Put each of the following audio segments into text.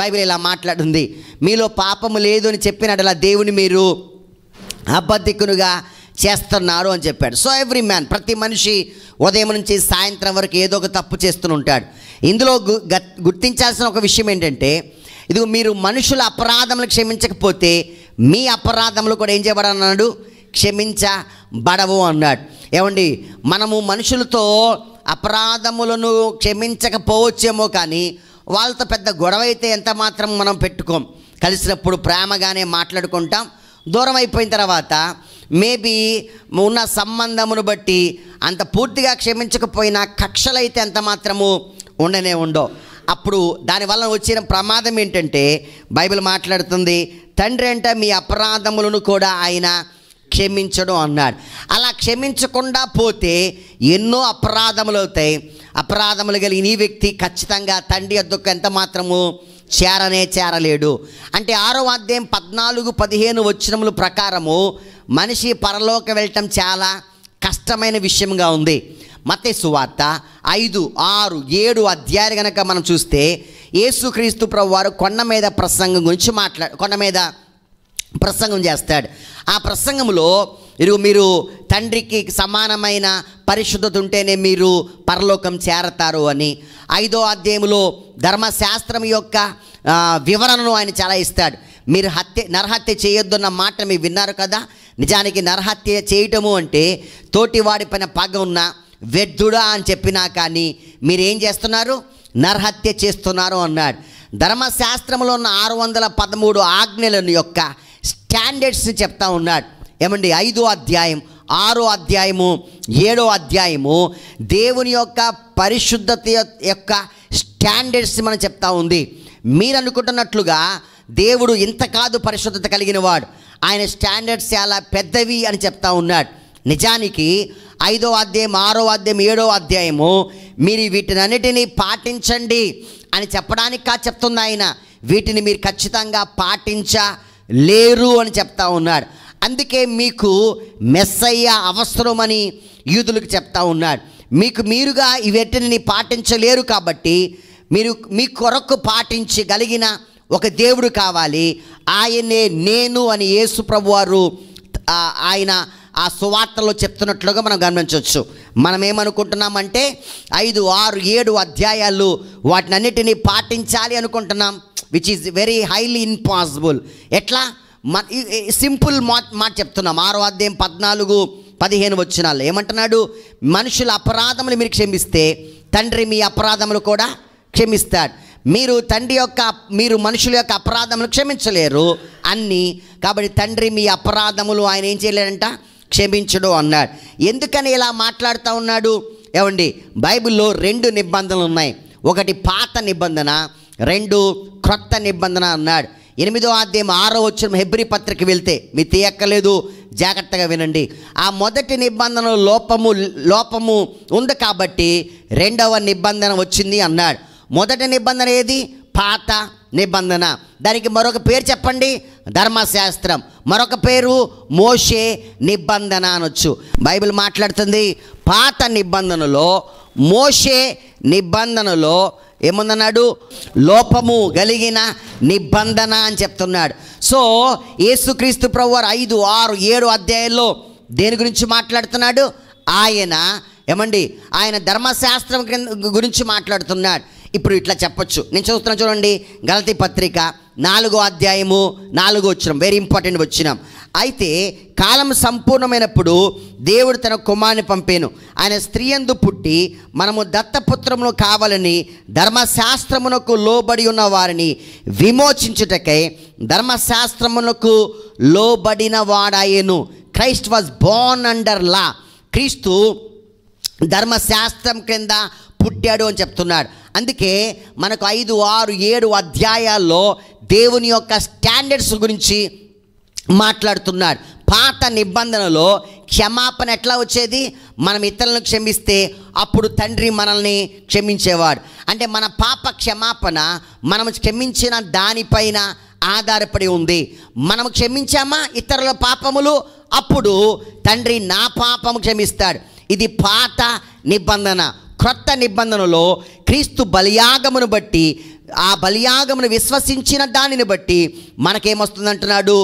Bible ఇలా మాట్లాడుంది మీలో పాపము లేదు అని చెప్పినట్లా దేవుని మీరు అబద్ధికునుగా చేస్తున్నారు అని చెప్పాడు సో ఎవ్రీ మ్యాన్ ప్రతి మనిషి ఉదయం నుంచి సాయంత్రం వరకు ఏదో ఒక తప్పు చేస్తూనే ఉంటాడు ఇందులో గుర్తించాల్సిన ఒక విషయం ఏంటంటే ఇది మీరు మనుషుల అపరాధములు క్షమించకపోతే మీ అపరాధములు కూడా ఏం చేయబడన్నాడు క్షమించబడవు అన్నాడు ఏమండి మనము మనుషులతో అపరాధములను క్షమించకపోవచ్చేమో కానీ వాళ్ళతో పెద్ద గొడవ అయితే ఎంత మాత్రం మనం పెట్టుకోం కలిసినప్పుడు ప్రేమగానే మాట్లాడుకుంటాం దూరం అయిపోయిన తర్వాత మేబీ ఉన్న సంబంధమును బట్టి అంత పూర్తిగా క్షమించకపోయినా కక్షలైతే ఎంత మాత్రము ఉండనే ఉండో అప్పుడు దానివల్ల వచ్చిన ప్రమాదం ఏంటంటే బైబిల్ మాట్లాడుతుంది తండ్రి అంటే మీ అపరాధములను కూడా ఆయన క్షమించడం అన్నాడు అలా క్షమించకుండా పోతే ఎన్నో అపరాధములు అవుతాయి అపరాధములు కలిగిన ఈ వ్యక్తి ఖచ్చితంగా తండ్రి వద్దకు ఎంత మాత్రము చేరనే చేరలేడు అంటే ఆరో అధ్యాయం పద్నాలుగు పదిహేను వచ్చినముల ప్రకారము మనిషి పరలోక వెళ్ళటం చాలా కష్టమైన విషయంగా ఉంది మతే సువార్త ఐదు ఆరు ఏడు అధ్యాయులు కనుక మనం చూస్తే యేసుక్రీస్తు ప్రభు వారు కొండ మీద ప్రసంగం గురించి మాట్లా కొండ మీద ప్రసంగం చేస్తాడు ఆ ప్రసంగంలో ఇరుగు మీరు తండ్రికి సమానమైన పరిశుద్ధత ఉంటేనే మీరు పరలోకం చేరతారు అని ఐదో అధ్యాయంలో ధర్మశాస్త్రం యొక్క వివరణను ఆయన చాలా ఇస్తాడు మీరు హత్య నరహత్య అన్న మాట మీరు విన్నారు కదా నిజానికి నరహత్య చేయటము అంటే తోటివాడి పైన పగ ఉన్న వ్యర్థుడా అని చెప్పినా కానీ మీరేం చేస్తున్నారు నరహత్య చేస్తున్నారు అన్నాడు ధర్మశాస్త్రంలో ఉన్న ఆరు వందల పదమూడు ఆజ్ఞలను యొక్క స్టాండర్డ్స్ చెప్తా ఉన్నాడు ఏమండి ఐదో అధ్యాయం ఆరో అధ్యాయము ఏడో అధ్యాయము దేవుని యొక్క పరిశుద్ధత యొక్క స్టాండర్డ్స్ మనం చెప్తా ఉంది మీరు అనుకుంటున్నట్లుగా దేవుడు ఇంత కాదు పరిశుద్ధత కలిగిన వాడు ఆయన స్టాండర్డ్స్ చాలా పెద్దవి అని చెప్తా ఉన్నాడు నిజానికి ఐదో అధ్యాయం ఆరో అధ్యాయం ఏడో అధ్యాయము మీరు వీటినన్నిటినీ పాటించండి అని చెప్పడానికి కా చెప్తుంది ఆయన వీటిని మీరు ఖచ్చితంగా పాటించ లేరు అని చెప్తా ఉన్నారు అందుకే మీకు మెస్సయ్య అవసరమని యూదులకు చెప్తా ఉన్నాడు మీకు మీరుగా ఇవెటిని పాటించలేరు కాబట్టి మీరు మీ కొరకు పాటించగలిగిన ఒక దేవుడు కావాలి ఆయనే నేను అని యేసు ప్రభువారు ఆయన ఆ సువార్తలో చెప్తున్నట్లుగా మనం గమనించవచ్చు మనం ఏమనుకుంటున్నామంటే ఐదు ఆరు ఏడు అధ్యాయాలు వాటిని అన్నిటినీ పాటించాలి అనుకుంటున్నాం which is very highly impossible ఎట్లా మన సింపుల్ మా మాట చెప్తున్నాం ఆరో అధ్యాయం పద్నాలుగు పదిహేను వచ్చినాలు ఏమంటున్నాడు మనుషుల అపరాధములు మీరు క్షమిస్తే తండ్రి మీ అపరాధములు కూడా క్షమిస్తాడు మీరు తండ్రి యొక్క మీరు మనుషుల యొక్క అపరాధములు క్షమించలేరు అన్నీ కాబట్టి తండ్రి మీ అపరాధములు ఆయన ఏం చేయలేడంట క్షమించడు అన్నాడు ఎందుకని ఇలా మాట్లాడుతూ ఉన్నాడు ఏమండి బైబిల్లో రెండు నిబంధనలు ఉన్నాయి ఒకటి పాత నిబంధన రెండు క్రొత్త నిబంధన అన్నాడు ఎనిమిదో అధ్యాయం ఆరో వచ్చిన హెబ్రి పత్రిక వెళ్తే మీ తీయక్కలేదు జాగ్రత్తగా వినండి ఆ మొదటి నిబంధన లోపము లోపము ఉంది కాబట్టి రెండవ నిబంధన వచ్చింది అన్నాడు మొదటి నిబంధన ఏది పాత నిబంధన దానికి మరొక పేరు చెప్పండి ధర్మశాస్త్రం మరొక పేరు మోషే నిబంధన అనొచ్చు బైబిల్ మాట్లాడుతుంది పాత నిబంధనలో మోషే నిబంధనలో ఏముందన్నాడు లోపము కలిగిన నిబంధన అని చెప్తున్నాడు సో యేసుక్రీస్తు ప్రభువారు ఐదు ఆరు ఏడు అధ్యాయాల్లో దేని గురించి మాట్లాడుతున్నాడు ఆయన ఏమండి ఆయన ధర్మశాస్త్రం గురించి మాట్లాడుతున్నాడు ఇప్పుడు ఇట్లా చెప్పొచ్చు నేను చూస్తున్నా చూడండి గలతి పత్రిక నాలుగో అధ్యాయము నాలుగో వచ్చినాం వెరీ ఇంపార్టెంట్ వచ్చినాం అయితే కాలం సంపూర్ణమైనప్పుడు దేవుడు తన కుమారుని పంపాను ఆయన స్త్రీ అందు పుట్టి మనము దత్తపుత్రమును కావాలని ధర్మశాస్త్రమునకు లోబడి ఉన్న వారిని విమోచించుటకై ధర్మశాస్త్రమునకు లోబడిన వాడాయను Christ was born under law క్రీస్తు ధర్మశాస్త్రం క్రింద పుట్టాడు అని చెప్తున్నాడు అందుకే మనకు ఐదు ఆరు ఏడు అధ్యాయాల్లో దేవుని యొక్క స్టాండర్డ్స్ గురించి మాట్లాడుతున్నాడు పాత నిబంధనలో క్షమాపణ ఎట్లా వచ్చేది మనం ఇతరులను క్షమిస్తే అప్పుడు తండ్రి మనల్ని క్షమించేవాడు అంటే మన పాప క్షమాపణ మనం క్షమించిన దానిపైన ఆధారపడి ఉంది మనం క్షమించామా ఇతరుల పాపములు అప్పుడు తండ్రి నా పాపము క్షమిస్తాడు ఇది పాత నిబంధన క్రొత్త నిబంధనలో క్రీస్తు బలియాగమును బట్టి ఆ బలియాగమును విశ్వసించిన దానిని బట్టి మనకేమొస్తుందంటున్నాడు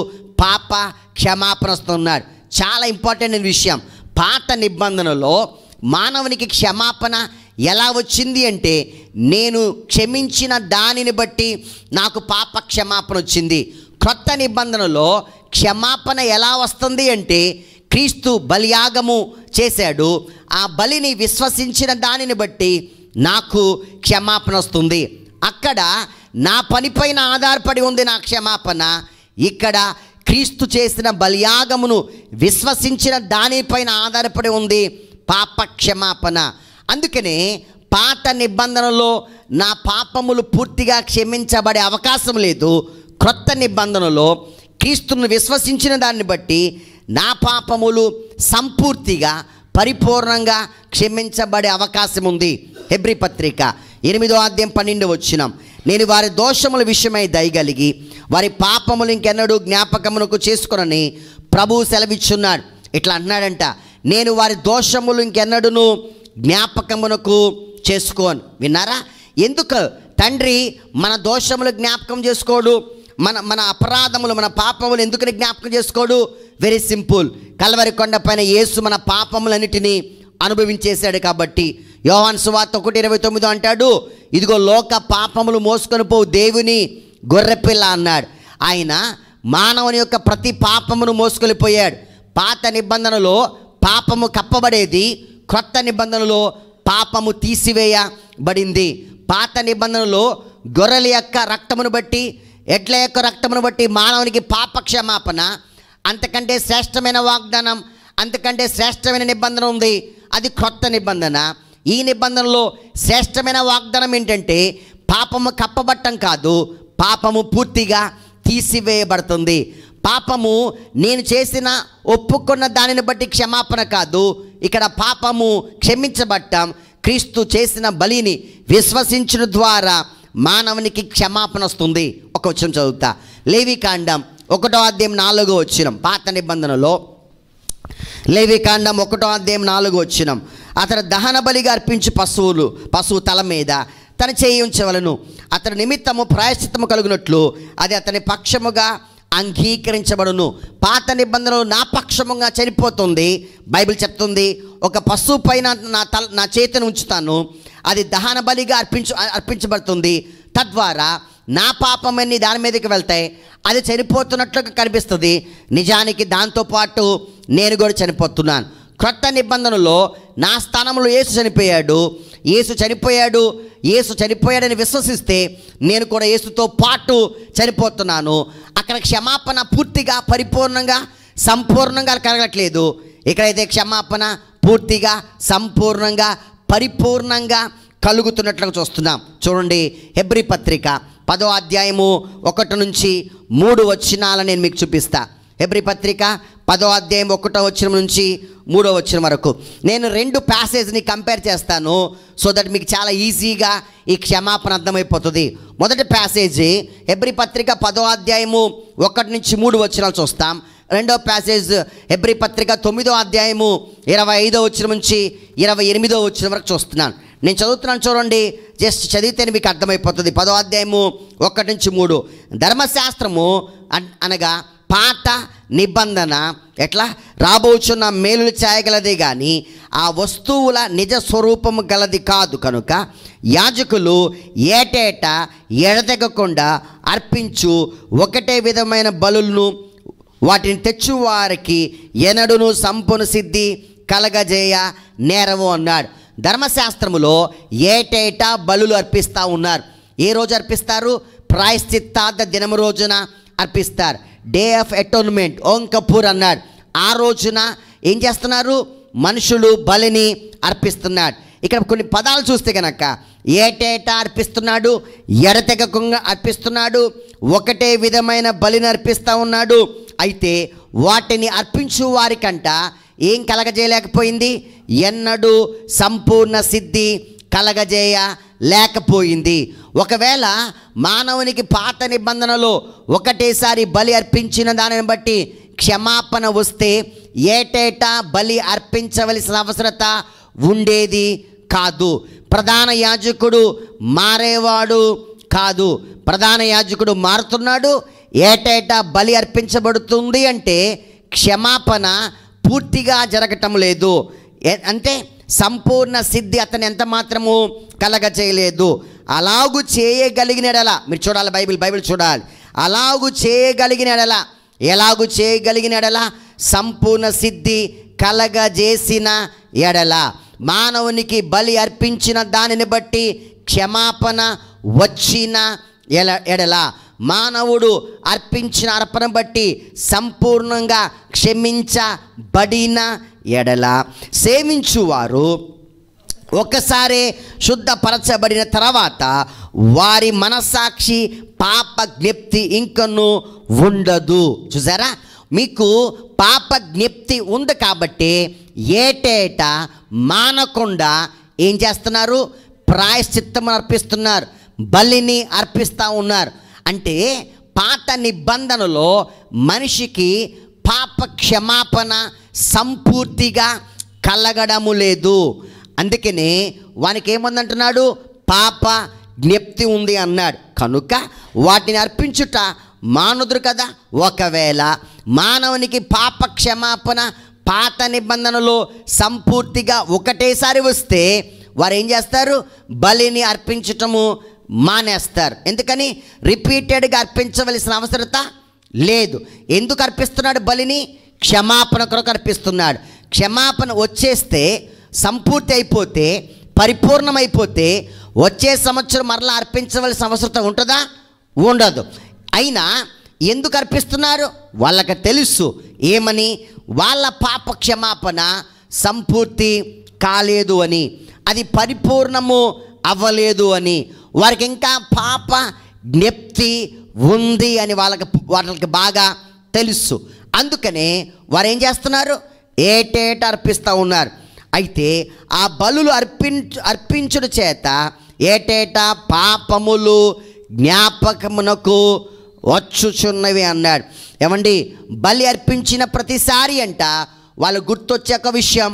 పాప క్షమాపణ వస్తున్నాడు చాలా ఇంపార్టెంట్ విషయం పాత నిబంధనలో మానవునికి క్షమాపణ ఎలా వచ్చింది అంటే నేను క్షమించిన దానిని బట్టి నాకు పాప క్షమాపణ వచ్చింది క్రొత్త నిబంధనలో క్షమాపణ ఎలా వస్తుంది అంటే క్రీస్తు బలియాగము చేశాడు ఆ బలిని విశ్వసించిన దానిని బట్టి నాకు క్షమాపణ వస్తుంది అక్కడ నా పనిపైన ఆధారపడి ఉంది నా క్షమాపణ ఇక్కడ క్రీస్తు చేసిన బలియాగమును విశ్వసించిన దానిపైన ఆధారపడి ఉంది పాప క్షమాపణ అందుకనే పాత నిబంధనలో నా పాపములు పూర్తిగా క్షమించబడే అవకాశం లేదు క్రొత్త నిబంధనలో క్రీస్తును విశ్వసించిన దాన్ని బట్టి నా పాపములు సంపూర్తిగా పరిపూర్ణంగా క్షమించబడే అవకాశం ఉంది హెబ్రి పత్రిక ఎనిమిదో ఆద్యం పన్నెండు వచ్చినాం నేను వారి దోషముల విషయమై దయగలిగి వారి పాపములు ఇంకెన్నడూ జ్ఞాపకమునకు చేసుకునని ప్రభువు సెలవిచ్చున్నాడు ఇట్లా అన్నాడంట నేను వారి దోషములు ఇంకెన్నడూను జ్ఞాపకమునకు చేసుకోను విన్నారా ఎందుకు తండ్రి మన దోషములు జ్ఞాపకం చేసుకోడు మన మన అపరాధములు మన పాపములు ఎందుకని జ్ఞాపకం చేసుకోడు వెరీ సింపుల్ కలవరి కొండ పైన యేసు మన పాపములన్నిటినీ అనుభవించేశాడు కాబట్టి యోహన్ సువార్త ఒకటి ఇరవై తొమ్మిది అంటాడు ఇదిగో లోక పాపములు మోసుకొని పో దేవుని గొర్రెపిల్ల అన్నాడు ఆయన మానవుని యొక్క ప్రతి పాపమును మోసుకొనిపోయాడు పాత నిబంధనలో పాపము కప్పబడేది క్రొత్త నిబంధనలో పాపము తీసివేయబడింది పాత నిబంధనలో గొర్రెల యొక్క రక్తమును బట్టి ఎడ్ల యొక్క రక్తమును బట్టి మానవునికి పాపక్షమాపణ అంతకంటే శ్రేష్టమైన వాగ్దానం అంతకంటే శ్రేష్టమైన నిబంధన ఉంది అది కొత్త నిబంధన ఈ నిబంధనలో శ్రేష్టమైన వాగ్దానం ఏంటంటే పాపము కప్పబట్టం కాదు పాపము పూర్తిగా తీసివేయబడుతుంది పాపము నేను చేసిన ఒప్పుకున్న దానిని బట్టి క్షమాపణ కాదు ఇక్కడ పాపము క్షమించబట్టం క్రీస్తు చేసిన బలిని విశ్వసించిన ద్వారా మానవునికి క్షమాపణ వస్తుంది ఒక వచ్చిన చదువుతా లేవికాండం ఒకటో అధ్యాయం నాలుగో వచ్చినం పాత నిబంధనలో లేవికాండం ఒకటో అధ్యాయం నాలుగో వచ్చినం అతను దహన బలిగా అర్పించు పశువులు పశువు తల మీద తను చేయించవలను అతని నిమిత్తము ప్రాయశ్చిత్తము కలిగినట్లు అది అతని పక్షముగా అంగీకరించబడును పాత నిబంధనలు నా పక్షముగా చనిపోతుంది బైబిల్ చెప్తుంది ఒక పశువు పైన నా తల నా చేతిని ఉంచుతాను అది దహన బలిగా అర్పించు అర్పించబడుతుంది తద్వారా నా పాపమన్నీ దాని మీదకి వెళ్తాయి అది చనిపోతున్నట్లుగా కనిపిస్తుంది నిజానికి దాంతోపాటు నేను కూడా చనిపోతున్నాను క్రొత్త నిబంధనలో నా స్థానంలో యేసు చనిపోయాడు యేసు చనిపోయాడు యేసు చనిపోయాడని విశ్వసిస్తే నేను కూడా యేసుతో పాటు చనిపోతున్నాను అక్కడ క్షమాపణ పూర్తిగా పరిపూర్ణంగా సంపూర్ణంగా కలగట్లేదు ఇక్కడైతే క్షమాపణ పూర్తిగా సంపూర్ణంగా పరిపూర్ణంగా కలుగుతున్నట్లుగా చూస్తున్నాం చూడండి హెబ్రి పత్రిక పదో అధ్యాయము ఒకటి నుంచి మూడు వచ్చినాలని నేను మీకు చూపిస్తా హెబ్రి పత్రిక పదో అధ్యాయం ఒకటో వచ్చిన నుంచి మూడో వచ్చిన వరకు నేను రెండు ప్యాసేజ్ని కంపేర్ చేస్తాను సో దట్ మీకు చాలా ఈజీగా ఈ క్షమాపణ అర్థమైపోతుంది మొదటి ప్యాసేజీ హెబ్రి పత్రిక పదో అధ్యాయము ఒకటి నుంచి మూడు వచ్చినాలు చూస్తాం రెండో ప్యాసేజ్ ఎబ్రి పత్రిక తొమ్మిదో అధ్యాయము ఇరవై ఐదో వచ్చిన నుంచి ఇరవై ఎనిమిదో వచ్చిన వరకు చూస్తున్నాను నేను చదువుతున్నాను చూడండి జస్ట్ చదివితేనే మీకు అర్థమైపోతుంది పదో అధ్యాయము ఒకటి నుంచి మూడు ధర్మశాస్త్రము అనగా పాత నిబంధన ఎట్లా రాబోచున్న మేలులు చేయగలది కానీ ఆ వస్తువుల నిజ స్వరూపం గలది కాదు కనుక యాజకులు ఏటేటా ఎడతెగకుండా అర్పించు ఒకటే విధమైన బలులను వాటిని తెచ్చు వారికి ఎనడును సంపూర్ణ సిద్ధి కలగజేయ నేరము అన్నాడు ధర్మశాస్త్రములో ఏటేటా బలులు అర్పిస్తూ ఉన్నారు ఏ రోజు అర్పిస్తారు ప్రాయశ్చిత్తార్థ దినము రోజున అర్పిస్తారు day of atonement Yom Kippur అన్నాడు ఆ రోజున ఏం చేస్తున్నారు మనుషులు బలిని అర్పిస్తున్నాడు ఇక్కడ కొన్ని పదాలు చూస్తే కనుక ఏటేటా అర్పిస్తున్నాడు ఎడతెగకుండా అర్పిస్తున్నాడు ఒకటే విధమైన బలిని అర్పిస్తూ ఉన్నాడు అయితే వాటిని అర్పించు వారికంట ఏం కలగజేయలేకపోయింది ఎన్నడూ సంపూర్ణ సిద్ధి కలగజేయ లేకపోయింది ఒకవేళ మానవునికి పాత నిబంధనలో ఒకటేసారి బలి అర్పించిన దానిని బట్టి క్షమాపణ వస్తే ఏటేటా బలి అర్పించవలసిన అవసరత ఉండేది కాదు ప్రధాన యాజకుడు మారేవాడు కాదు ప్రధాన యాజకుడు మారుతున్నాడు ఏటేటా బలి అర్పించబడుతుంది అంటే క్షమాపణ పూర్తిగా జరగటం లేదు అంటే సంపూర్ణ సిద్ధి అతను ఎంత మాత్రము కలగచేయలేదు అలాగు చేయగలిగినడలా మీరు చూడాలి బైబిల్ బైబిల్ చూడాలి అలాగు చేయగలిగినడలా ఎలాగు చేయగలిగినడలా సంపూర్ణ సిద్ధి కలగజేసిన ఎడల మానవునికి బలి అర్పించిన దానిని బట్టి క్షమాపణ వచ్చిన ఎల ఎడలా మానవుడు అర్పించిన అర్పణ బట్టి సంపూర్ణంగా క్షమించబడిన ఎడల సేవించువారు ఒకసారి శుద్ధపరచబడిన తర్వాత వారి మనస్సాక్షి పాప జ్ఞప్తి ఇంకను ఉండదు చూసారా మీకు పాప జ్ఞప్తి ఉంది కాబట్టి ఏటేటా మానకుండా ఏం చేస్తున్నారు ప్రాయశ్చిత్తం అర్పిస్తున్నారు బలిని అర్పిస్తూ ఉన్నారు అంటే పాత నిబంధనలో మనిషికి పాప క్షమాపణ సంపూర్తిగా కలగడము లేదు అందుకని వానికి ఏముందంటున్నాడు పాప జ్ఞప్తి ఉంది అన్నాడు కనుక వాటిని అర్పించుట మానుదురు కదా ఒకవేళ మానవునికి పాప క్షమాపణ పాత నిబంధనలు సంపూర్తిగా ఒకటేసారి వస్తే వారు ఏం చేస్తారు బలిని అర్పించటము మానేస్తారు ఎందుకని రిపీటెడ్గా అర్పించవలసిన అవసరత లేదు ఎందుకు అర్పిస్తున్నాడు బలిని క్షమాపణ కొరకు అర్పిస్తున్నాడు క్షమాపణ వచ్చేస్తే సంపూర్తి అయిపోతే పరిపూర్ణమైపోతే వచ్చే సంవత్సరం మరలా అర్పించవలసిన అవసరం ఉంటుందా ఉండదు అయినా ఎందుకు అర్పిస్తున్నారు వాళ్ళకి తెలుసు ఏమని వాళ్ళ పాప క్షమాపణ సంపూర్తి కాలేదు అని అది పరిపూర్ణము అవ్వలేదు అని వారికి ఇంకా పాప జ్ఞప్తి ఉంది అని వాళ్ళకి వాళ్ళకి బాగా తెలుసు అందుకనే వారు ఏం చేస్తున్నారు ఏటేట అర్పిస్తూ ఉన్నారు అయితే ఆ బలులు అర్పించు అర్పించిన చేత ఏటేటా పాపములు జ్ఞాపకమునకు వచ్చుచున్నవి అన్నాడు ఏమండి బలి అర్పించిన ప్రతిసారి అంట వాళ్ళు గుర్తొచ్చే ఒక విషయం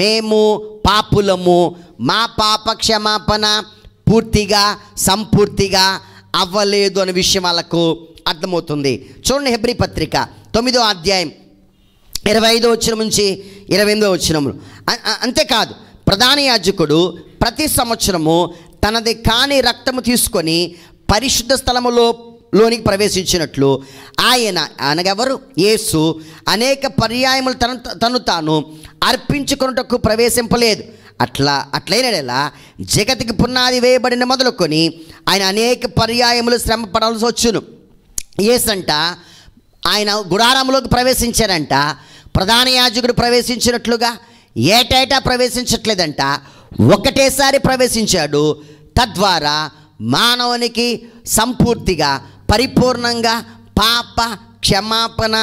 మేము పాపులము మా పాప క్షమాపణ పూర్తిగా సంపూర్తిగా అవ్వలేదు అనే విషయం వాళ్ళకు అర్థమవుతుంది చూడండి హెబ్రి పత్రిక తొమ్మిదో అధ్యాయం ఇరవై ఐదో వచ్చిన నుంచి ఇరవై ఎనిమిదో వచ్చిన అంతేకాదు ప్రధాన యాజకుడు ప్రతి సంవత్సరము తనది కాని రక్తము తీసుకొని పరిశుద్ధ స్థలములో లోనికి ప్రవేశించినట్లు ఆయన అనగెవరు యేసు అనేక పర్యాయములు తను తను తాను అర్పించుకున్నటకు ప్రవేశింపలేదు అట్లా అట్లైనలా జగతికి పునాది వేయబడిన మొదలుకొని ఆయన అనేక పర్యాయములు శ్రమ పడాల్సి వచ్చును ఏసంట ఆయన గుడారంలోకి ప్రవేశించారంట ప్రధాన యాజకుడు ప్రవేశించినట్లుగా ఏటేటా ప్రవేశించట్లేదంట ఒకటేసారి ప్రవేశించాడు తద్వారా మానవునికి సంపూర్తిగా పరిపూర్ణంగా పాప క్షమాపణ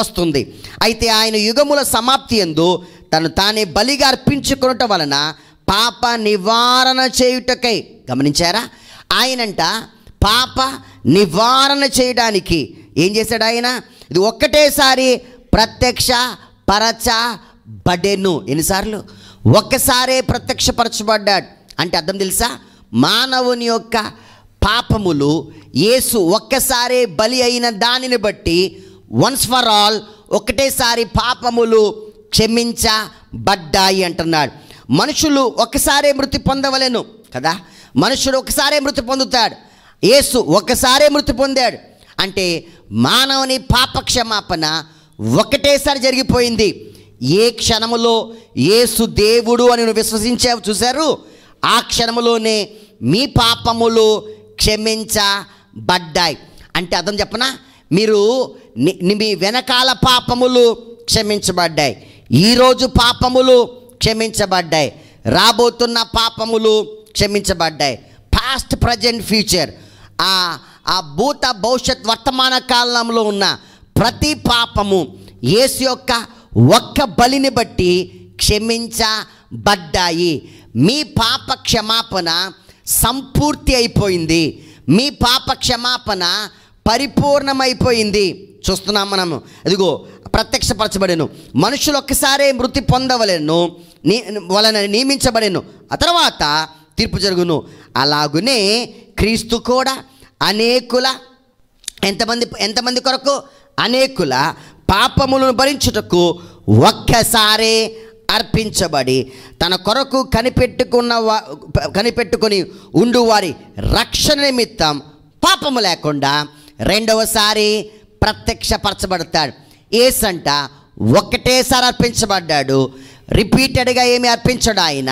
వస్తుంది అయితే ఆయన యుగముల సమాప్తి ఎందు తను తానే బలిగా అర్పించుకునటం వలన పాప నివారణ చేయుటకై గమనించారా ఆయనంట పాప నివారణ చేయడానికి ఏం చేశాడు ఆయన ఇది ఒక్కటేసారి ప్రత్యక్ష పరచ బడెను ఎన్నిసార్లు ఒక్కసారే ప్రత్యక్షపరచబడ్డాడు అంటే అర్థం తెలుసా మానవుని యొక్క పాపములు యేసు ఒక్కసారే బలి అయిన దానిని బట్టి వన్స్ ఫర్ ఆల్ ఒకటేసారి పాపములు క్షమించబడ్డాయి అంటున్నాడు మనుషులు ఒకసారే మృతి పొందవలేను కదా మనుషుడు ఒకసారే మృతి పొందుతాడు యేసు ఒకసారే మృతి పొందాడు అంటే మానవుని పాప క్షమాపణ ఒకటేసారి జరిగిపోయింది ఏ క్షణములో యేసు దేవుడు అని నువ్వు విశ్వసించావు చూశారు ఆ క్షణములోనే మీ పాపములు క్షమించబడ్డాయి అంటే అర్థం చెప్పనా మీరు మీ వెనకాల పాపములు క్షమించబడ్డాయి ఈరోజు పాపములు క్షమించబడ్డాయి రాబోతున్న పాపములు క్షమించబడ్డాయి పాస్ట్ ప్రజెంట్ ఫ్యూచర్ ఆ ఆ భూత భవిష్యత్ వర్తమాన కాలంలో ఉన్న ప్రతి పాపము యేసు యొక్క ఒక్క బలిని బట్టి క్షమించబడ్డాయి మీ పాప క్షమాపణ సంపూర్తి అయిపోయింది మీ పాప క్షమాపణ పరిపూర్ణమైపోయింది చూస్తున్నాం మనము అదిగో ప్రత్యక్షపరచబడేను మనుషులు ఒక్కసారే మృతి పొందవలేను నీ వలన నియమించబడేను ఆ తర్వాత తీర్పు జరుగును అలాగునే క్రీస్తు కూడా అనేకుల ఎంతమంది ఎంతమంది కొరకు అనేకుల పాపములను భరించుటకు ఒక్కసారే అర్పించబడి తన కొరకు కనిపెట్టుకున్న కనిపెట్టుకొని ఉండు వారి రక్షణ నిమిత్తం పాపము లేకుండా రెండవసారి ప్రత్యక్షపరచబడతాడు ఏసంట ఒకటేసారి అర్పించబడ్డాడు రిపీటెడ్గా ఏమి అర్పించడు ఆయన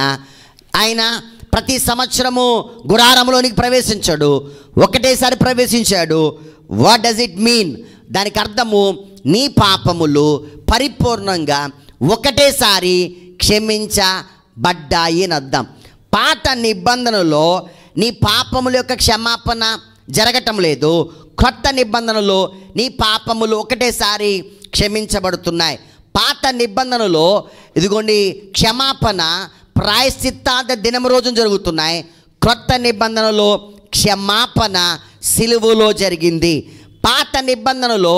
ఆయన ప్రతి సంవత్సరము గురారంలోనికి ప్రవేశించాడు ఒకటేసారి ప్రవేశించాడు వాట్ డస్ ఇట్ మీన్ దానికి అర్థము నీ పాపములు పరిపూర్ణంగా ఒకటేసారి క్షమించబడ్డాయి అని అర్థం పాత నిబంధనలో నీ పాపముల యొక్క క్షమాపణ జరగటం లేదు కొత్త నిబంధనలో నీ పాపములు ఒకటేసారి క్షమించబడుతున్నాయి పాత నిబంధనలో ఇదిగోండి క్షమాపణ ప్రాయశ్చిత్తాంత దినం రోజున జరుగుతున్నాయి క్రొత్త నిబంధనలో క్షమాపణ సిలువులో జరిగింది పాత నిబంధనలో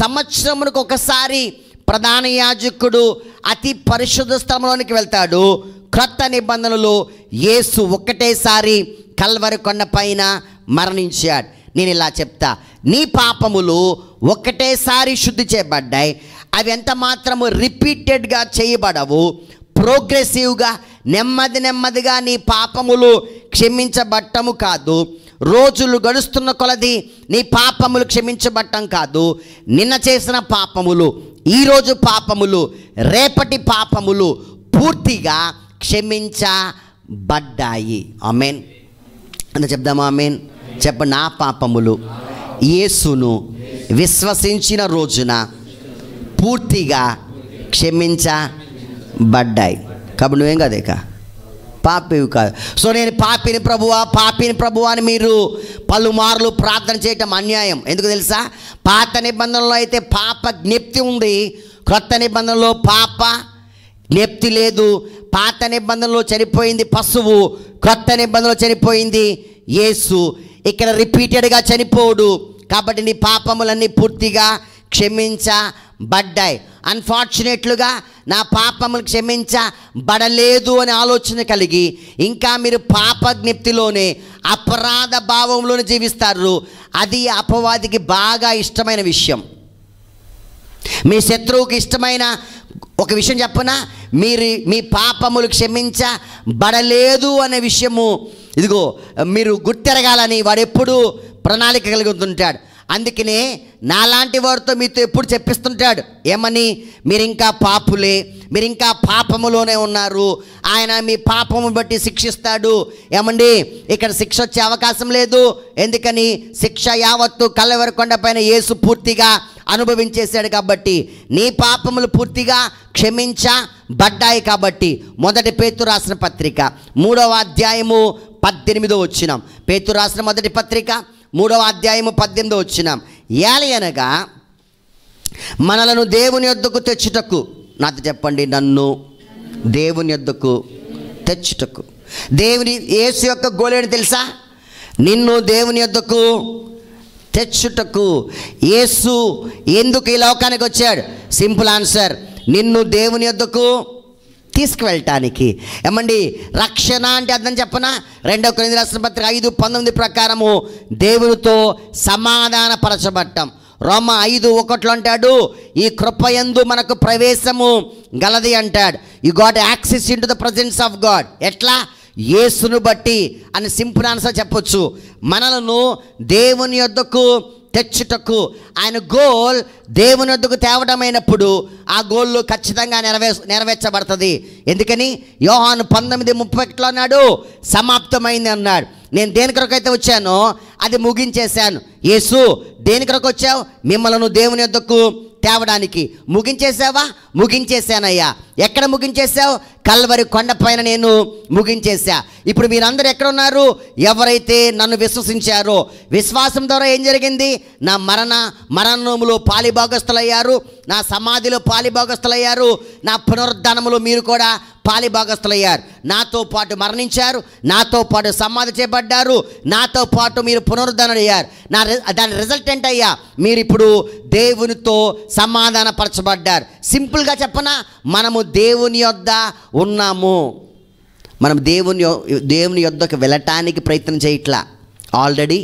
సంవత్సరమునకు ఒకసారి ప్రధాన యాజకుడు అతి పరిశుద్ధ స్థలంలోనికి వెళ్తాడు క్రొత్త నిబంధనలు యేసు ఒకటేసారి కల్వరి కొండపైన పైన మరణించాడు నేను ఇలా చెప్తా నీ పాపములు ఒకటేసారి శుద్ధి చేయబడ్డాయి అవి ఎంత మాత్రము రిపీటెడ్గా చేయబడవు ప్రోగ్రెసివ్గా నెమ్మది నెమ్మదిగా నీ పాపములు క్షమించబట్టము కాదు రోజులు గడుస్తున్న కొలది నీ పాపములు క్షమించబట్టం కాదు నిన్న చేసిన పాపములు ఈరోజు పాపములు రేపటి పాపములు పూర్తిగా క్షమించబడ్డాయి ఆమెన్ అని చెప్దామా ఆమెన్ చెప్ప నా పాపములు యేసును విశ్వసించిన రోజున పూర్తిగా క్షమించబడ్డాయి కాబట్టి నువ్వేం కాదు ఇక పాపివి కాదు సో నేను పాపిని ప్రభువా పాపిని ప్రభువా అని మీరు పలుమార్లు ప్రార్థన చేయటం అన్యాయం ఎందుకు తెలుసా పాత నిబంధనలో అయితే పాప జ్ఞప్తి ఉంది క్రొత్త నిబంధనలో పాప జ్ఞప్తి లేదు పాత నిబంధనలో చనిపోయింది పశువు క్రొత్త నిబంధనలో చనిపోయింది యేసు ఇక్కడ రిపీటెడ్గా చనిపోడు కాబట్టి నీ పాపములన్నీ పూర్తిగా క్షమించబడ్డాయి అన్ఫార్చునేట్లుగా నా పాపములు క్షమించబడలేదు అనే ఆలోచన కలిగి ఇంకా మీరు పాప జ్ఞప్తిలోనే అపరాధ భావంలోనే జీవిస్తారు అది అపవాదికి బాగా ఇష్టమైన విషయం మీ శత్రువుకి ఇష్టమైన ఒక విషయం చెప్పనా మీరు మీ పాపములు క్షమించబడలేదు అనే విషయము ఇదిగో మీరు గుర్తెరగాలని వాడు ఎప్పుడు ప్రణాళిక కలిగి ఉంటుంటాడు అందుకనే నాలాంటి వారితో మీతో ఎప్పుడు చెప్పిస్తుంటాడు ఏమని మీరు ఇంకా పాపులే మీరింకా పాపములోనే ఉన్నారు ఆయన మీ పాపము బట్టి శిక్షిస్తాడు ఏమండి ఇక్కడ శిక్ష వచ్చే అవకాశం లేదు ఎందుకని శిక్ష యావత్తు కల్లవరకొండ పైన యేసు పూర్తిగా అనుభవించేశాడు కాబట్టి నీ పాపములు పూర్తిగా క్షమించబడ్డాయి కాబట్టి మొదటి పేతు రాసిన పత్రిక మూడవ అధ్యాయము పద్దెనిమిదో వచ్చినాం పేతు రాసిన మొదటి పత్రిక మూడవ అధ్యాయము పద్దెనిమిదో వచ్చినాం ఏలి అనగా మనలను దేవుని యొద్దకు తెచ్చుటకు నాతో చెప్పండి నన్ను దేవుని యొద్దకు తెచ్చుటకు దేవుని యేసు యొక్క గోలేని తెలుసా నిన్ను దేవుని యొద్దకు తెచ్చుటకు యేసు ఎందుకు ఈ లోకానికి వచ్చాడు సింపుల్ ఆన్సర్ నిన్ను దేవుని యొద్దకు తీసుకువెళ్ళటానికి ఏమండి రక్షణ అంటే అర్థం చెప్పనా రెండవ కొనింది రాష్ట్ర పత్రిక ఐదు పంతొమ్మిది ప్రకారము దేవునితో సమాధానపరచబట్టం రోమ ఐదు ఒకట్లు అంటాడు ఈ కృపయందు మనకు ప్రవేశము గలది అంటాడు you got access in to the presence of God ఎట్లా యేసును బట్టి అని సింపుల్ ఆన్సర్ చెప్పొచ్చు మనలను దేవుని యొద్దకు తెచ్చుటకు ఆయన గోల్ దేవుని వద్దకు తేవడమైనప్పుడు ఆ గోల్లు ఖచ్చితంగా నెరవే నెరవేర్చబడుతుంది ఎందుకని యోహాను పంతొమ్మిది ముప్పై ఒకటిలో అన్నాడు సమాప్తమైంది అన్నాడు నేను దేని కొరకైతే వచ్చానో అది ముగించేశాను యేసు దేని కొరకు వచ్చావు మిమ్మలను దేవుని వద్దకు తేవడానికి ముగించేసావా ముగించేశానయ్యా ఎక్కడ ముగించేసావు కల్వరి కొండపైన నేను ముగించేశా ఇప్పుడు మీరందరూ ఎక్కడున్నారు ఎవరైతే నన్ను విశ్వసించారో విశ్వాసం ద్వారా ఏం జరిగింది నా మరణ మరణములో పాలిభాగస్థులయ్యారు నా సమాధిలో పాలిభాగస్థులయ్యారు నా పునరుద్ధానములో మీరు కూడా పాలిభాగస్థులయ్యారు నాతో పాటు మరణించారు నాతో పాటు సమాధి చేపడ్డారు నాతో పాటు మీరు పునరుద్ధరణయ్యారు నా దాని రిజల్ట్ ఏంటయ్యా మీరు ఇప్పుడు దేవునితో సమాధానపరచబడ్డారు సింపుల్గా చెప్పనా మనము దేవుని యొద్ద ఉన్నాము మనం దేవుని దేవుని యొద్దకు వెళ్ళటానికి ప్రయత్నం చేయట్లా ఆల్రెడీ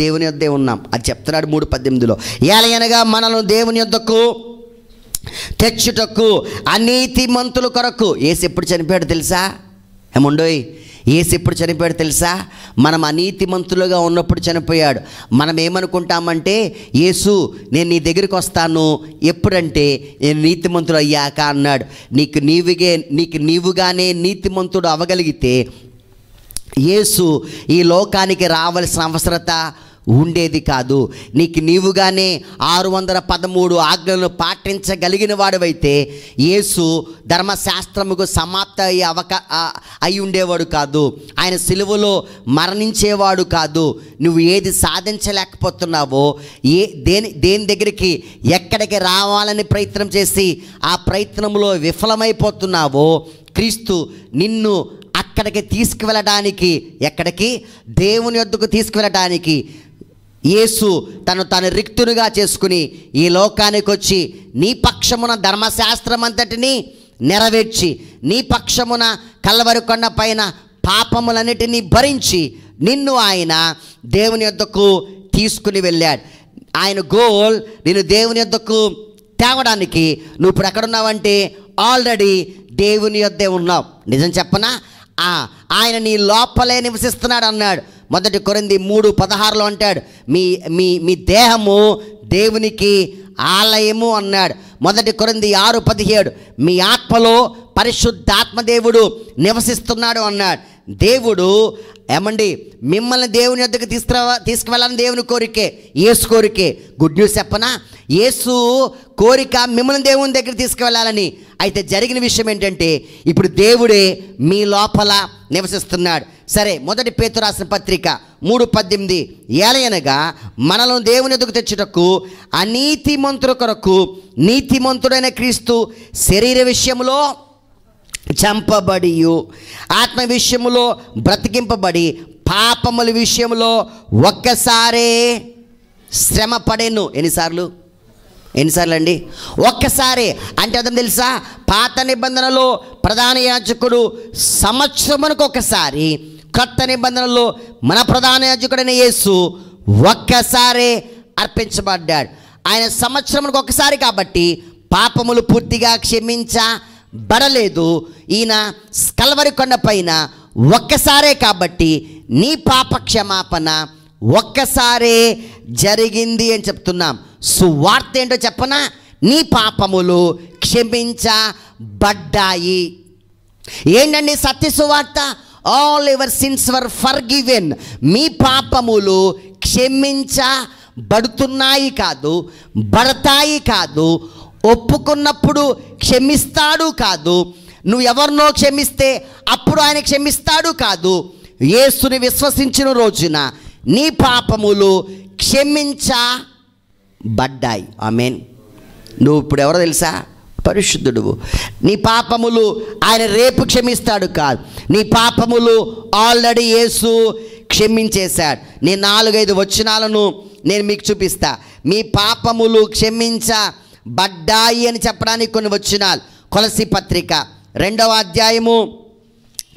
దేవుని యొద్దే ఉన్నాం అది చెప్తున్నాడు మూడు పద్దెనిమిదిలో ఏలయనగా మనల్ని దేవుని యొద్దకు తెచ్చుటకు అనీతి మంతుల కొరకు ఏసి ఎప్పుడు చనిపోయాడు తెలుసా ఏముండోయ్ ఏసు ఎప్పుడు చనిపోయాడు తెలుసా మనం అనీతిమంతులుగా ఉన్నప్పుడు చనిపోయాడు మనం ఏమనుకుంటామంటే యేసు నేను నీ దగ్గరికి వస్తాను ఎప్పుడంటే నేను నీతిమంతుడు అయ్యాక అన్నాడు నీకు నీవుగే నీకు నీవుగానే నీతిమంతుడు అవగలిగితే యేసు ఈ లోకానికి రావలసిన అవసరత ఉండేది కాదు నీకు నీవుగానే ఆరు వందల పదమూడు ఆజ్ఞలను పాటించగలిగిన వాడువైతే యేసు ధర్మశాస్త్రముకు సమాప్త అయ్యే అవకా అయి ఉండేవాడు కాదు ఆయన సిలువలో మరణించేవాడు కాదు నువ్వు ఏది సాధించలేకపోతున్నావో ఏ దేని దేని దగ్గరికి ఎక్కడికి రావాలని ప్రయత్నం చేసి ఆ ప్రయత్నంలో విఫలమైపోతున్నావో క్రీస్తు నిన్ను అక్కడికి తీసుకువెళ్ళడానికి ఎక్కడికి దేవుని వద్దకు తీసుకువెళ్ళడానికి యేసు తను తాను రిక్తునిగా చేసుకుని ఈ లోకానికి వచ్చి నీ పక్షమున ధర్మశాస్త్రం అంతటిని నెరవేర్చి నీ పక్షమున కలవరికొండ పైన పాపములన్నిటినీ భరించి నిన్ను ఆయన దేవుని యొద్దకు తీసుకుని వెళ్ళాడు ఆయన గోల్ నేను దేవుని యొద్దకు తేవడానికి నువ్వు ఇప్పుడు ఎక్కడున్నావంటే ఆల్రెడీ దేవుని యొద్దే ఉన్నావు నిజం చెప్పనా ఆయన నీ లోపలే నివసిస్తున్నాడు అన్నాడు మొదటి కొరింది మూడు పదహారులో అంటాడు మీ మీ మీ దేహము దేవునికి ఆలయము అన్నాడు మొదటి కొరింది ఆరు పదిహేడు మీ ఆత్మలో పరిశుద్ధాత్మదేవుడు నివసిస్తున్నాడు అన్నాడు దేవుడు ఏమండి మిమ్మల్ని దేవుని వద్దకు తీసుకురావా తీసుకువెళ్ళాలని దేవుని కోరికే ఏసు కోరికే గుడ్ న్యూస్ చెప్పనా ఏసు కోరిక మిమ్మల్ని దేవుని దగ్గర తీసుకువెళ్ళాలని అయితే జరిగిన విషయం ఏంటంటే ఇప్పుడు దేవుడే మీ లోపల నివసిస్తున్నాడు సరే మొదటి పేతు రాసిన పత్రిక మూడు పద్దెనిమిది ఏలయనగా మనలను దేవుని ఎదుగు తెచ్చుటకు అనీతిమంతుడు కొరకు నీతి మంత్రుడైన క్రీస్తు శరీర విషయంలో చంపబడి ఆత్మ విషయంలో బ్రతికింపబడి పాపముల విషయంలో ఒక్కసారే శ్రమ పడేను ఎన్నిసార్లు ఎన్నిసార్లు అండి ఒక్కసారి అంటే అర్థం తెలుసా పాత నిబంధనలో ప్రధాన యాచకుడు సంవత్సరమునకు ఒకసారి కొత్త నిబంధనలో మన ప్రధాన యాజకుడైన యేసు ఒక్కసారే అర్పించబడ్డాడు ఆయన సంవత్సరమునకు ఒకసారి కాబట్టి పాపములు పూర్తిగా క్షమించ బడలేదు ఈయన కలవరి కొండ పైన ఒక్కసారే కాబట్టి నీ పాప క్షమాపణ ఒక్కసారే జరిగింది అని చెప్తున్నాం సువార్త ఏంటో చెప్పనా నీ పాపములు క్షమించబడ్డాయి ఏంటండి సత్య సువార్త all your sins were forgiven మీ పాపములు క్షమించబడుతున్నాయి కాదు బడతాయి కాదు ఒప్పుకున్నప్పుడు క్షమిస్తాడు కాదు నువ్వు ఎవరినో క్షమిస్తే అప్పుడు ఆయన క్షమిస్తాడు కాదు యేసుని విశ్వసించిన రోజున నీ పాపములు క్షమించబడ్డాయి మీన్ నువ్వు ఇప్పుడు ఎవరో తెలుసా పరిశుద్ధుడు నీ పాపములు ఆయన రేపు క్షమిస్తాడు కాదు నీ పాపములు ఆల్రెడీ యేసు క్షమించేశాడు నేను నాలుగైదు వచనాలను నేను మీకు చూపిస్తా మీ పాపములు క్షమించ బడ్డాయి అని చెప్పడానికి కొన్ని వచ్చినాలు కొలసి పత్రిక రెండవ అధ్యాయము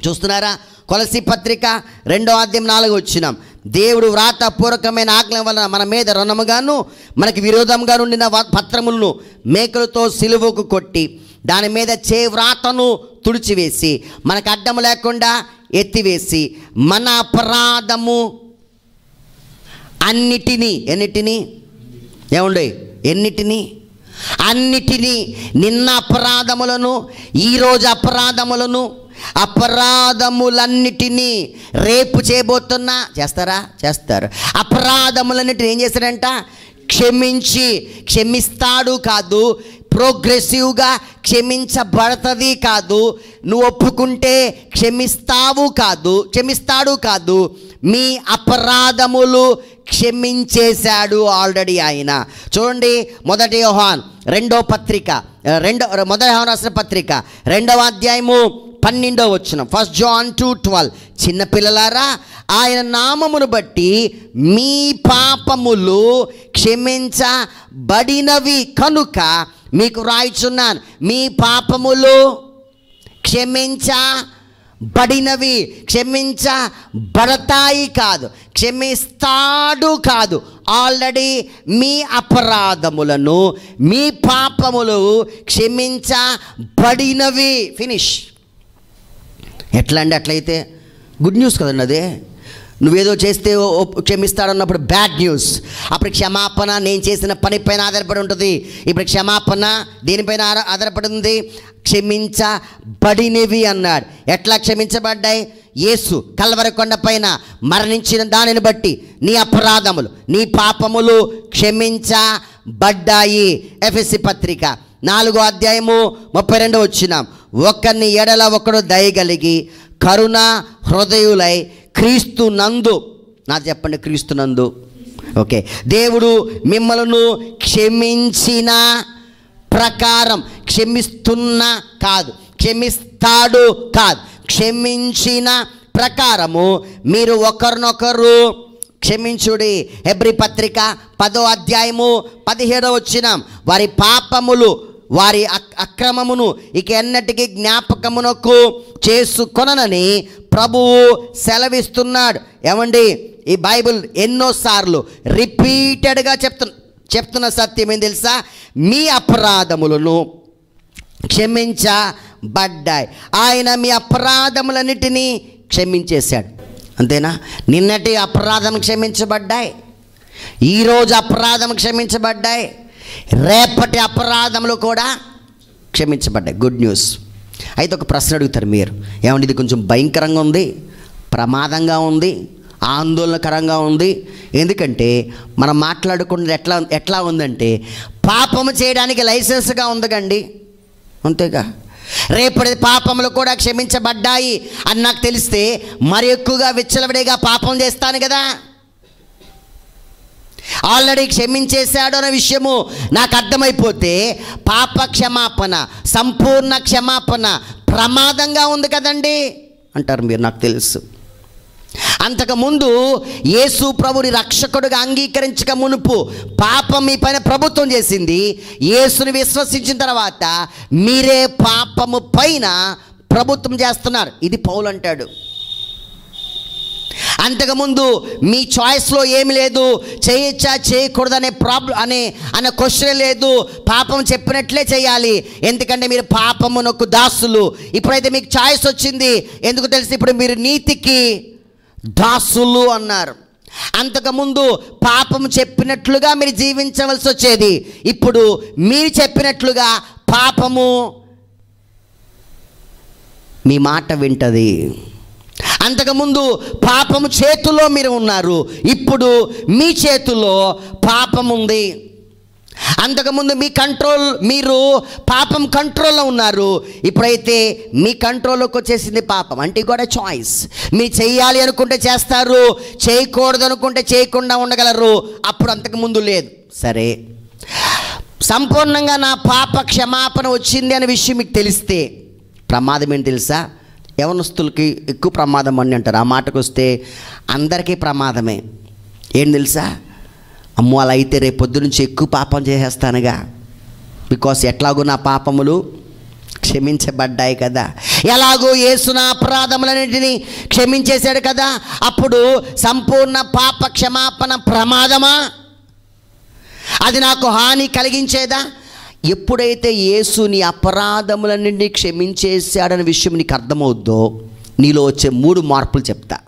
చూస్తున్నారా కొలసి పత్రిక రెండవ అధ్యాయం నాలుగు వచ్చినాం దేవుడు వ్రాతపూర్వకమైన ఆజ్ఞం వలన మన మీద రుణముగాను మనకి విరోధంగా ఉండిన పత్రములను మేకలతో సిలువకు కొట్టి దాని మీద చే వ్రాతను తుడిచివేసి మనకు అడ్డం లేకుండా ఎత్తివేసి మన అపరాధము అన్నిటినీ ఎన్నిటినీ ఏముండే ఎన్నిటినీ అన్నిటినీ నిన్న అపరాధములను ఈరోజు అపరాధములను అపరాధములన్నిటినీ రేపు చేయబోతున్నా చేస్తారా చేస్తారు అపరాధములన్నిటిని ఏం చేస్తాడంట క్షమించి క్షమిస్తాడు కాదు ప్రోగ్రెసివ్గా క్షమించబడతది కాదు నువ్వు ఒప్పుకుంటే క్షమిస్తావు కాదు క్షమిస్తాడు కాదు మీ అపరాధములు క్షమించేశాడు ఆల్రెడీ ఆయన చూడండి మొదటి యోహాన్ రెండో పత్రిక రెండో మొదటి యోహాన్ రాసిన పత్రిక రెండవ అధ్యాయము పన్నెండో వచ్చిన ఫస్ట్ జాన్ టూ ట్వెల్వ్ చిన్నపిల్లలారా ఆయన నామమును బట్టి మీ పాపములు క్షమించబడినవి కనుక మీకు రాయిచున్నాను మీ పాపములు క్షమించ బడినవి బడతాయి కాదు క్షమిస్తాడు కాదు ఆల్రెడీ మీ అపరాధములను మీ పాపములు బడినవి ఫినిష్ ఎట్లా అండి అట్లయితే గుడ్ న్యూస్ కదండి అదే నువ్వేదో చేస్తే క్షమిస్తాడన్నప్పుడు బ్యాడ్ న్యూస్ అప్పుడు క్షమాపణ నేను చేసిన పనిపైన ఆధారపడి ఉంటుంది ఇప్పుడు క్షమాపణ దేనిపైన ఆధారపడుతుంది క్షమించబడినవి అన్నాడు ఎట్లా క్షమించబడ్డాయి ఏసు కల్వరకొండ పైన మరణించిన దానిని బట్టి నీ అపరాధములు నీ పాపములు క్షమించబడ్డాయి ఎఫ్ఎస్సి పత్రిక నాలుగో అధ్యాయము ముప్పై రెండు వచ్చినాం ఒకరిని ఎడల ఒకడు దయగలిగి కరుణ హృదయులై క్రీస్తు నందు నాకు చెప్పండి క్రీస్తు నందు ఓకే దేవుడు మిమ్మలను క్షమించిన ప్రకారం క్షమిస్తున్న కాదు క్షమిస్తాడు కాదు క్షమించిన ప్రకారము మీరు ఒకరినొకరు క్షమించుడి హెబ్రి పత్రిక పదో అధ్యాయము పదిహేడో వచ్చిన వారి పాపములు వారి అక్రమమును ఇక ఎన్నటికి జ్ఞాపకమునకు చేసుకొనని ప్రభువు సెలవిస్తున్నాడు ఏమండి ఈ బైబిల్ ఎన్నోసార్లు రిపీటెడ్గా చెప్తు చెప్తున్న సత్యం ఏం తెలుసా మీ అపరాధములను క్షమించబడ్డాయి ఆయన మీ అపరాధములన్నిటినీ క్షమించేశాడు అంతేనా నిన్నటి అపరాధం క్షమించబడ్డాయి ఈరోజు అపరాధం క్షమించబడ్డాయి రేపటి అపరాధములు కూడా క్షమించబడ్డాయి గుడ్ న్యూస్ అయితే ఒక ప్రశ్న అడుగుతారు మీరు ఏమంటే ఇది కొంచెం భయంకరంగా ఉంది ప్రమాదంగా ఉంది ఆందోళనకరంగా ఉంది ఎందుకంటే మనం మాట్లాడుకున్నది ఎట్లా ఎట్లా ఉందంటే పాపము చేయడానికి లైసెన్స్గా ఉందిగండి అంతేగా రేపటి పాపములు కూడా క్షమించబడ్డాయి అని నాకు తెలిస్తే మరి ఎక్కువగా విచ్చలవిడిగా పాపం చేస్తాను కదా ఆల్రెడీ క్షమించేశాడు అనే విషయము నాకు అర్థమైపోతే పాప క్షమాపణ సంపూర్ణ క్షమాపణ ప్రమాదంగా ఉంది కదండి అంటారు మీరు నాకు తెలుసు అంతకుముందు యేసు ప్రభుని రక్షకుడుగా అంగీకరించక మునుపు పాపం మీ పైన ప్రభుత్వం చేసింది యేసుని విశ్వసించిన తర్వాత మీరే పాపము పైన ప్రభుత్వం చేస్తున్నారు ఇది పౌలు అంటాడు అంతకుముందు మీ చాయిస్లో ఏమి లేదు చేయొచ్చా చేయకూడదు అనే ప్రాబ్లం అనే అనే క్వశ్చనే లేదు పాపం చెప్పినట్లే చేయాలి ఎందుకంటే మీరు పాపమునకు దాసులు ఇప్పుడైతే మీకు చాయిస్ వచ్చింది ఎందుకు తెలిసి ఇప్పుడు మీరు నీతికి దాసులు అన్నారు అంతకుముందు పాపం చెప్పినట్లుగా మీరు జీవించవలసి వచ్చేది ఇప్పుడు మీరు చెప్పినట్లుగా పాపము మీ మాట వింటది అంతకుముందు పాపము చేతుల్లో మీరు ఉన్నారు ఇప్పుడు మీ చేతుల్లో పాపం ఉంది అంతకుముందు మీ కంట్రోల్ మీరు పాపం కంట్రోల్లో ఉన్నారు ఇప్పుడైతే మీ కంట్రోల్లోకి వచ్చేసింది పాపం అంటే కూడా చాయిస్ మీరు చేయాలి అనుకుంటే చేస్తారు చేయకూడదు అనుకుంటే చేయకుండా ఉండగలరు అప్పుడు అంతకుముందు లేదు సరే సంపూర్ణంగా నా పాప క్షమాపణ వచ్చింది అనే విషయం మీకు తెలిస్తే ప్రమాదం ఏంటి తెలుసా యవనస్తులకి ఎక్కువ ప్రమాదం అని అంటారు ఆ మాటకు వస్తే అందరికీ ప్రమాదమే ఏం తెలుసా అమ్మో అలా అయితే రేపు పొద్దు నుంచి ఎక్కువ పాపం చేసేస్తానుగా బికాస్ ఎట్లాగో నా పాపములు క్షమించబడ్డాయి కదా ఎలాగో యేసు నా అపరాధములన్నింటినీ క్షమించేశాడు కదా అప్పుడు సంపూర్ణ పాప క్షమాపణ ప్రమాదమా అది నాకు హాని కలిగించేదా ఎప్పుడైతే యేసు నీ అపరాధములన్నింటినీ క్షమించేశాడనే విషయం నీకు అర్థమవుద్దో నీలో వచ్చే మూడు మార్పులు చెప్తా